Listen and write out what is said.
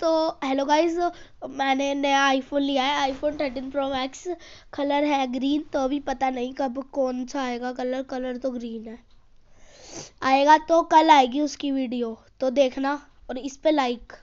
तो hello guys मैंने नया आईफोन लिया है iPhone thirteen pro max colour है ग्रीन तो अभी पता नहीं कब कौन सा आएगा कलर कलर तो ग्रीन है आएगा तो कल आएगी उसकी वीडियो तो देखना और इस पे लाइक